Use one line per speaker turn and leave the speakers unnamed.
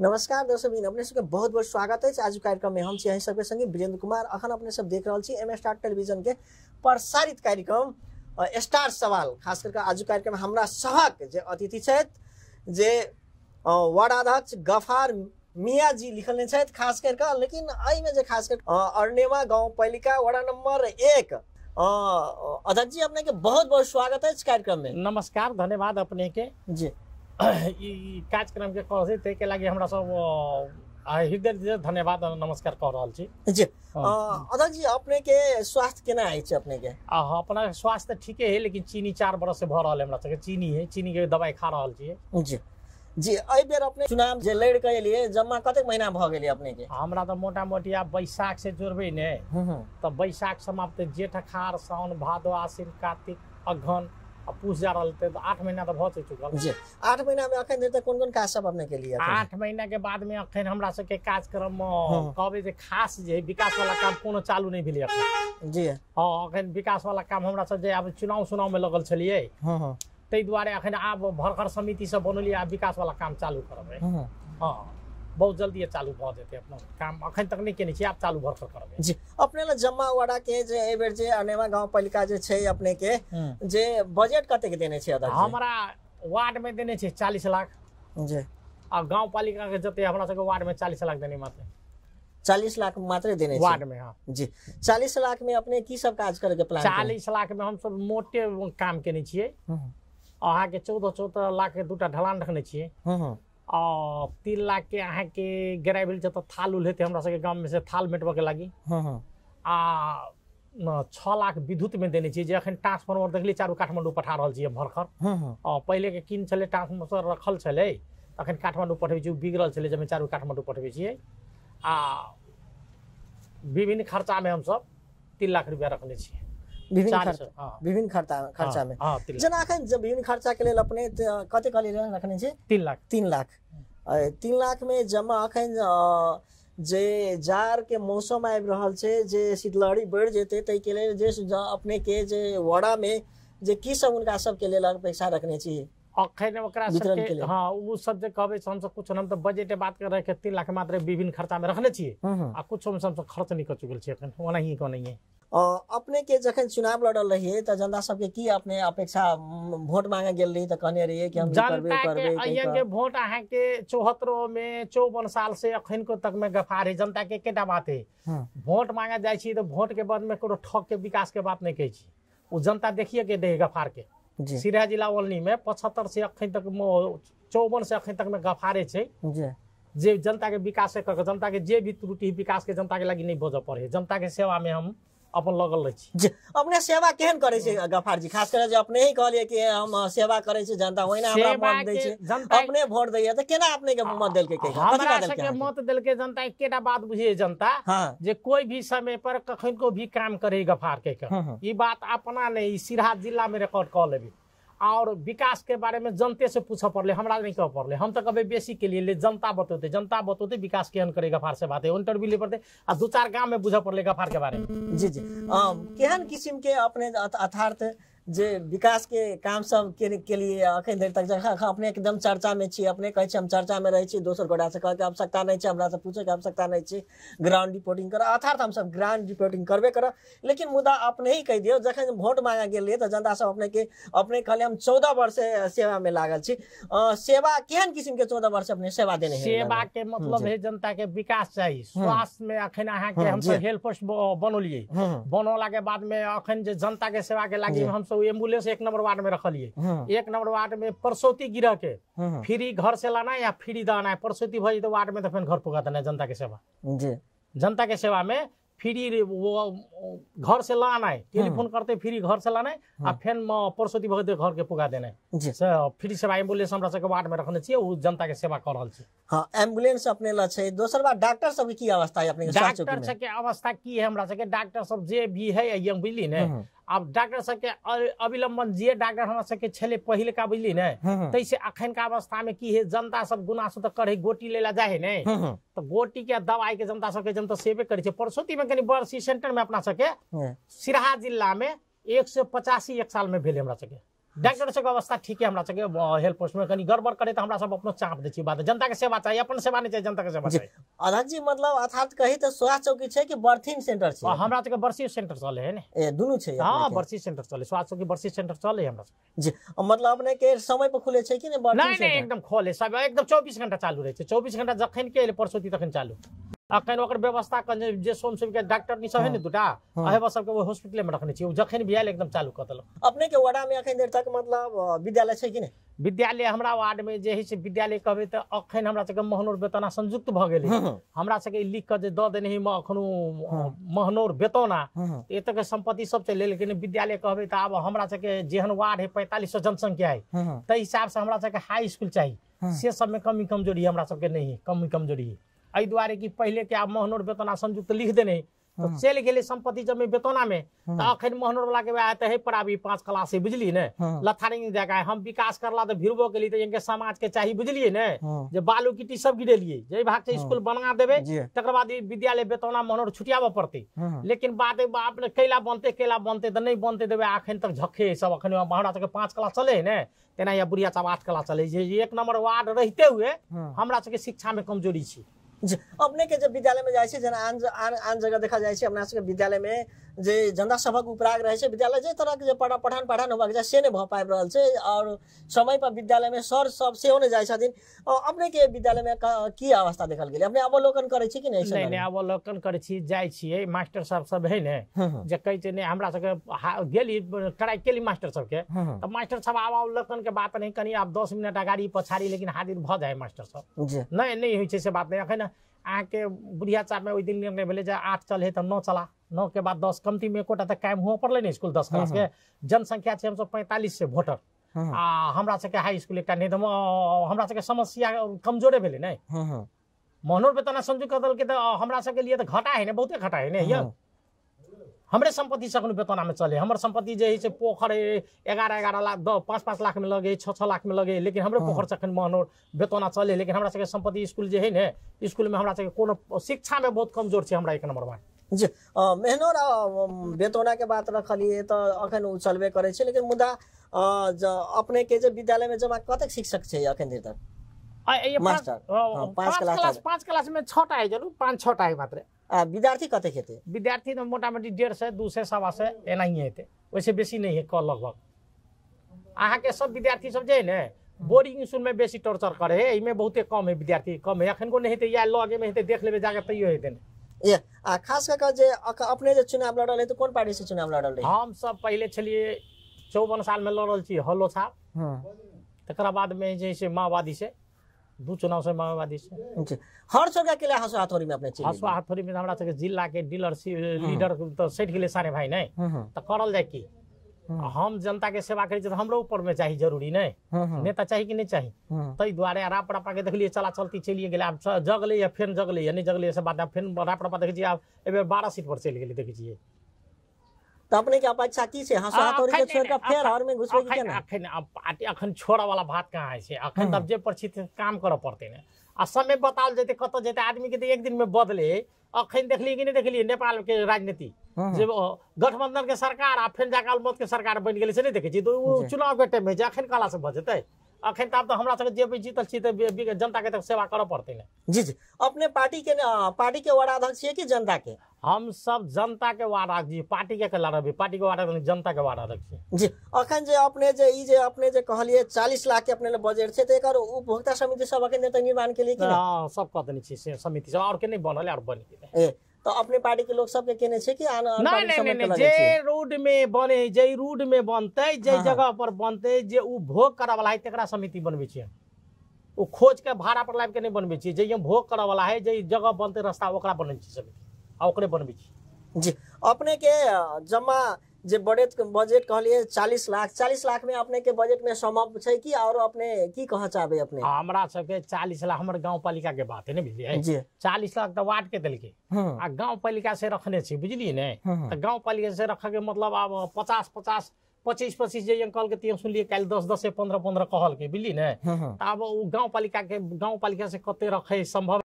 नमस्कार दोस्तों बीन अपने सबके बहुत बहुत स्वागत है आज कार्यक्रम में हम छी सबके संगे वीरेंद्र कुमार अखन अपने सब देख रहा छी एम स्टार टेलीविजन के प्रसारित कार्यक्रम स्टार सवाल खास करके आज कार्यक्रम हमारा सभक जे अतिथि जे वार्ड अध्यक्ष गफार मिया जी लिखल खास करके लेकिन अई में जे खास कर अरनेवा गांव पालिका वार्ड नंबर एक अध्यक्ष जी अपने के बहुत बहुत स्वागत है इस कार्यक्रम में नमस्कार धन्यवाद अपने के जी कार्यक्रम के
ते के लगे हमरा सब हृदय धन्यवाद नमस्कार कह रहा जी जी जी अपने के स्वास्थ्य केना है अपने के आ अपना स्वास्थ्य ठीक है लेकिन चीनी चार बरस से भ रहा हमरा सबके चीनी है चीनी के दवाई खा रहा जी जी जी अई बेर अपने चुनाव जे लड़ के लिए जम्मा कतेक महीना भ गेली अपने के हमरा त मोटा मोटी आप बैसाख से जोड़बे ने त बैसाख समाप्त जेठ अखाड़ सावन भादो आश्विन कार्तिक अघन अब पूछ जा रहा थे तो आठ महीना तो बहुत हो चुका जी आठ महीना में अखन देते कौन कौन काज सब अपने के लिए आठ महीना के बाद में अखन हमरा कार्यक्रम हाँ। कहबे जे खास जे विकास वाला काम कोनो चालू नहीं भेलै अखन जी हां अखन विकास वाला काम हमरा सब जे चुनाव चुनाव में लगल छलिए हां हां ताहि दुआरे अखन आब भरखर समिति सब बनलिए आ विकास वाला काम चालू करबै हां हां हाँ। बहुत जल्दी ये चालू भ जेतै अपना काम अखन तक नहि केने छी आब चालू भरकर करबै
जी अपने जम्मा वाडा के जे एहिबेर जे अनेवा गांव पालिका जे छै अपने के हम्म। जे बजट कतेक देने छै अध्यक्ष हमरा वार्ड में देने छै 40 लाख जी आ
गांव पालिका के जते हमरा सबके वार्ड में 40 लाख देने मात्र
चालीस लाख मात्र देने वार्ड में हाँ जी
चालीस लाख में अपने की सब काज करे के प्लान चालीस लाख में हम सब मोटे काम केने छियै हम्म। अहा के चौदह चौदह लाख के दूटा ढलान रखने छियै हम्म, तिल के अहाँके गेराइ छ त थाल उल हेतै हमरा सबके गाममे से थाल मेटबऽके लागि आ छओ लाख विद्युतमे देने छियै जे अखन ट्रांसफार्मर देखलियै चारू काठमाण्डू पठा रहल छियै भरखर पहिलेके किन छलै ट्रांसफार्मर रखल छलै तखन काठमाण्डू पठबै छियै बिगड़ल छलै जमे चारू काठमाण्डू पठबै छियै आ विभिन्न खर्चामे हमसब तीन लाख रुपैआ रखने छियै
विभिन्न खर्च हाँ। विभिन्न खर्चा हाँ। खर्चा में हाँ, जना अखन जब विभिन्न खर्चा के लिए अपने तो, कते कल रखने छी तीन लाख तीन लाख तीन लाख में जमा अखन जे जार के मौसम आबि रहल छै जे शीतलहरी बढ़ि जेतै ताहिके लेल जे अपने के जे वड़ा में जे की सब उनका सब के लिए पैसा रखने छी अखन हाँ, ओकरा सबके हाँ ओ सब जे कहबे से हमसब कुछ
हम तो बजट बात कर रहे तीन लाख मात्र विभिन्न खर्चा में रखने छे हम्म, हम्म। आ कुछ में सब खर्च नहीं कर चुकल छे
अखन ओनाही को नहीं है अपने के जखन चुनाव लड़ल रहिए तो जनता सबके की अपने अपेक्षा वोट मांगे गेल रही तो कहने रहिए कि हम करबे करबे जनता के
वोट अहाँ के चौहत्तरो में चौवन साल से अखन को तक में गफार है जनता के केटा बात है हम्म। वोट मांगे जाए तो वोट के बाद में कोनो ठग के विकास के बात नहीं कहे छी वो जनता देखिए के दे गफार के सिरहा जिला ओलनी में पचहत्तर से अखन तक चौवन से अखन तक में गफारे
जे
जनता के विकास कर जनता के जे भी त्रुटि विकास के जनता के लगी नहीं भोज पड़े जनता
के सेवा में हम अपन लगल रहे अपने सेवा केहन करे गफार जी खास कर अपने ही कहलिए कि हम सेवा करे जनता ओहिना हमरा मत दे छै अपने वोट दे त केना अपने के मत देल के हमरा सबके मत देल के जनता एकेटा बात बुझिए जनता हाँ। जे कोई भी समय
पर कखन को भी काम करे गफार के हाँ, हाँ। ई बात अपना नहीं सिरहा जिला में रिकॉर्ड क लेबी और विकास के बारे में जनते से पूछ पड़े हमारा नहीं कह पड़े हम तो कभी बेसी के लिए ले जनता बतौते जनता बतौते विकास केहन करे गफार से बात है इंटरव्यू ले पड़ते आ दो चार गांव में बुझ पड़े
गफार के बारे में जी जी केहन किस्म के अपने अथार्थ जे विकास के काम सब के, के लिए अखन धरि तक जखन अपने एकदम चर्चा में छी अपने कहै छी हम चर्चा में रहै छी दोसर गोटा से कहै के आवश्यकता नहीं है हमरा से पूछे के आवश्यकता नहीं है ग्राउंड रिपोर्टिंग कर अर्थात हम सब ग्राउंड रिपोर्टिंग करबे कर लेकिन मुद्दा अपने ही कह दियो जखन वोट मांगा गेलियै तो जनता सब अपने के अपने कहले हम चौदह वर्ष सेवा में लागल छी सेवा केहन किस्म के चौदह वर्ष अपने सेवा देने सेवा के मतलब है जनता के विकास चाहिए हम्म। स्वास्थ्य में अखन अहाँ के हम हेल्प
बनौलियै हम्म। बनौला के बाद में अखन जे जनता के सेवा के लागी हम सौ एम्बुलेंस एक नंबर वार्ड में रखलिए हाँ। एक नंबर वार्ड में परसौती गिरह के हाँ, हाँ। फ्री घर से लाना या फ्री दाना है परसौती भाई तो वार्ड में तो फिर घर पुगा देना जनता के सेवा
जनता
के सेवा में फ्री वो घर से लाना है हाँ। टेलीफोन करते फ्री घर से लाना है और फिर परसौती भगत तो घर के पुगा देना है फ्री सेवा एम्बुलेंस हमरा सबके वार्ड में रखने चाहिए वो जनता के सेवा कर रहा है हाँ एम्बुलेंस अपने ला दोसर बात डॉक्टर सब की अवस्था है अपने डॉक्टर सबके अवस्था की है हमरा सबके डॉक्टर सब जे भी है बुझली ने अब डाक्टर सबके अविलंबन जे डाक्टर हमरा सबके छले पहले का बुझली ने तैसे अखन का अवस्था में की है जनता सब गुनासो तो करे गोटी ले ला जाए ने तो गोटी के दवाई के जनता सबके जनता सेवे करे परसोती में कनी बरसी सेंटर में अपना सबके सिरहा जिला में एक सौ पचासी एक साल में भेल हमरा सबके डॉक्टर सबके अवस्था ठीक है छ सबके हेल्प पोस्ट में कनी गड़बड़ करे तो हमरा सब आफ्नो चाप दे छी बात जनता के सेवा चाहिए अपन सेवा नहीं चाहिए जनता के सेवा चाहिए अध्यक्ष जी मतलब अर्थात कही तो स्वास्थ्य चौकी छ कि बर्थिंग सेंटर छ हमरा सबके बर्सी सेंटर चले है ने ए दुनु छ हां बर्सी सेंटर चले स्वास्थ्य चौकी बर्सी सेंटर चले हमरा जी मतलब अपने के समय पर खुले छ कि नै नहीं एकदम खोले सब एकदम 24 घंटा चालू रहे छै 24 घंटा जखन के परसों तखन चालू अखन व्यवस्था करने जे सोम सेविका डॉक्टर नि सहे हाँ। हाँ। सबके हॉस्पिटल में रखने जखन भी आये एकदम चालू कर देलक अपने के वार्ड में अखन देर तक मतलब विद्यालय है कि नै विद्यालय हमरा वार्ड में जे है विद्यालय कहबे त अखन हमारे सबके महनौर वेतना संयुक्त भ गेल हाँ, हमरा लिख के जे द देने महनौर वेतना एत के संपत्ति सब चल लेकिन विद्यालय कहबे त आब हमरा सबके जेहन वार्ड है पैंतालीस सौ जनसंख्या है तै हिसाब से हमारा सबके हाई स्कूल चाहिए से सब में कमी कमजोरी हमरा सबके नहीं है कमी कमजोरी है अ दुआरे कि पहले के आब मोहनोर वेतना संयुक्त लिख देने तो चल गए संपत्ति जब वेतना में हम्म। अखन मोहनोर वाला के आए तो पर अभी पांच क्लास से बुझली ने हम्म। लथारिंग जगह हम विकास करला तो भिड़बो के लिए इनके समाज के चाहिए बुझलिए ने हम्म। जे बालू गिट्टी सब लिए जे भाग से स्कूल बना देवे तक बाद विद्यालय वेतना मोहनोर छुटियाब पड़ते लेकिन बात बाप ने कैला बनते कैला बनते तो नहीं बनते देवे अखन तक झक्के सब अखन हमरा सबके पांच क्लास चले ने तेना बुढ़िया सब आठ क्लास चले एक नंबर वार्ड रहते हुए हमरा सबके
शिक्षा में कमजोरी छी अपने के जब विद्यालय में छी जेना आन आन आन जगह देखा जाइ अपना सबके विद्यालयमे जे जनता सभक उपराग रहे विद्यालय जे तरह के पठन पढ़ान होबाक चाही से नहीं भऽ पाबि रहल छै आओर समयपर विद्यालयमे सर सब से नहि जाइ छथिन आओर अपनेके विद्यालयमे की अवस्था देखल गेलै अपने अवलोकन करे छी कि नहि नहि नहि अवलोकन करे जाए मास्टर
साहब सब है ने जे नहीं हमारा नहि हमरा सबके गेली ट्राइ मास्टर सबके तऽ मास्टर साहब आब के बात नहीं कहीं आप दस मिनट अगाड़ी पछाड़ी लेकिन हाजिर भ जाए मास्टर सब नहीं नहि होइ छै से बात नहि एखन आके बुढ़िया चाप ओहि दिन निर्णय भेलै जे आठ चलै तऽ नओ चला नओके के बाद दस कमती मे एकोटा तऽ कायम हुअ पड़लै ने स्कूल दस क्लास के जनसंख्या छै हमसब पैंतालिस छै भोटर आ हमरा सबके हाई इसकुल एकटा नहि तऽ हमरा सबके समस्या कमजोरे भेलै ने
मोहनोर
वेतना संजू कऽ के तऽ हमरा सबके लिए तऽ घटा है ने बहुते घटा है ने यौ हाम्रो सम्पत्ति सक्नु बेतनामा चले हाम्रो सम्पत्ति जे छ पोखर एघार एघार लाख दस पाँच पाँच लाखमा लगे छ छ लाखमा लगे लेकिन हाम्रो पोखर सकन महनोर बेतना चले लेकिन हाम्रो सबै सम्पत्ति
स्कूल जे है ने स्कुलमा में हमरा कोनो शिक्षामा बहुत कमजोर छ हाम्रो एक नम्बरमा जी मेहनो र बेतौनाके बात रखलिए त अखन उ चलबे गरै छै लेकिन मुदा अपनेके जे विद्यालयमा जमा कतेक शिक्षक छै अखन धरि तक मास्टर पाँच क्लास पाँच क्लासमे
छटा आइ गेलु पाँच छटा
आइ मात्रै विद्यार्थी कते खेते विद्यार्थी
तो मोटामोटी डेढ़ सौ दू सौ सवा सौ एनाहिए हेतु वैसे बेसी नहीं है लगभग के सब विद्यार्थी सब जे है ने में बेसी टॉर्चर करे है इमें बहुत कम है विद्यार्थी कम है को नहीं हेतु या में हेतु देख ले जाके तैयो हेतु ये आ खास कऽ अपने चुनाव लड़ल है तो कौन पार्टी से चुनाव लड़ल है हम सब पहले छलियै चौवन में लड़ल छी हलो
साहब
तकर बादमे जे से माओवादी से दू चुनाव से माओवादी से हर जगह के लिए हसु हाथोरी में अपने चीज हसु हाथोरी में हमरा सबके जिला के डीलर हम्म। लीडर तो सेठ के सारे भाई नहीं हम्म, हम्म। तो करल जाए की हम जनता के सेवा करी तो हमरो ऊपर में चाहिए जरूरी नहीं नेता चाहिए कि नहीं चाहिए तई दुआरे राप रपा के देखलिए चला चलती चलिए गेल आब जगले या फिर जगले या नहीं जगले से बात फिर राप रपा देखिए आप ए बारह सीट पर चल गए देखिए
तो अपने के अपेक्षा से हँसो सात और के छोड़ के फेर हर में घुसबे की
ना अखन अब पार्टी अखन छोड़ा वाला बात कहाँ है से अखन हाँ। तब जे परिचित काम करो पड़ते ने आ समय बताल जते कत जते आदमी के तो एक दिन में बदले अखन देखली कि नहीं देखली नेपाल के राजनीति हाँ, हाँ। जब गठबंधन के सरकार आ फिर जाकाल अलमत के सरकार बन गेले से नहीं देखे छी तो वो अच्छा। चुनाव के टाइम में जे अखन काला से बजते अखन तब तो हमरा सब जे भी जीतल छी त जनता के तक सेवा करो पड़ते ने जी जी अपने पार्टी के पार्टी के वड़ा अध्यक्ष छी कि जनता के हम सब जनता के रख रखिए पार्टी के कला रखी पार्टी के वादा नहीं जनता के वादा रखिए
जी अखन जे अपने जे ई जे अपने जे कहलिए 40 लाख के अपने ले बजट छै त एकर उपभोक्ता समिति सब के नेता निर्माण के लिए कि
हां सब कतनी छै समिति सब और के नहीं बनल और बन के ए
तो अपने पार्टी के लोग सब के केने
छै कि आन नहीं नहीं नहीं जे रोड में बने जे रोड में बनते जे जगह पर बनते जे उपभोग करे वाला है तेकरा समिति बनबे छै ओ खोज के भाड़ा पर लाइव के नहीं बनबे
छै जे भोग करे वाला है जे जगह बनते रास्ता ओकरा बनै छै समिति ओकरे बनबै छी जी अपने के जमा जे बजट बजट कहलिए चालीस लाख चालीस लाख में अपने के बजट में समाप्त छै कि और अपने की कहऽ चाहबे अपने
हमरा सबके चालीस लाख हमर गांव पालिका के बात है ने बुझलिए चालीस लाख तो वार्ड के दिल्के हम्म। आ गांव पालिका से रखने छी बुझलिए ने हम्म, हम्म। तो गांव पालिका से रखे के मतलब आब पचास पचास पचीस पचीस जे अंकल के तीन सुनलिए कल दस दस पंद्रह पंद्रह कहल के बुझलिए ने आब गांव पालिका के गांव पालिका से कते
रखे संभव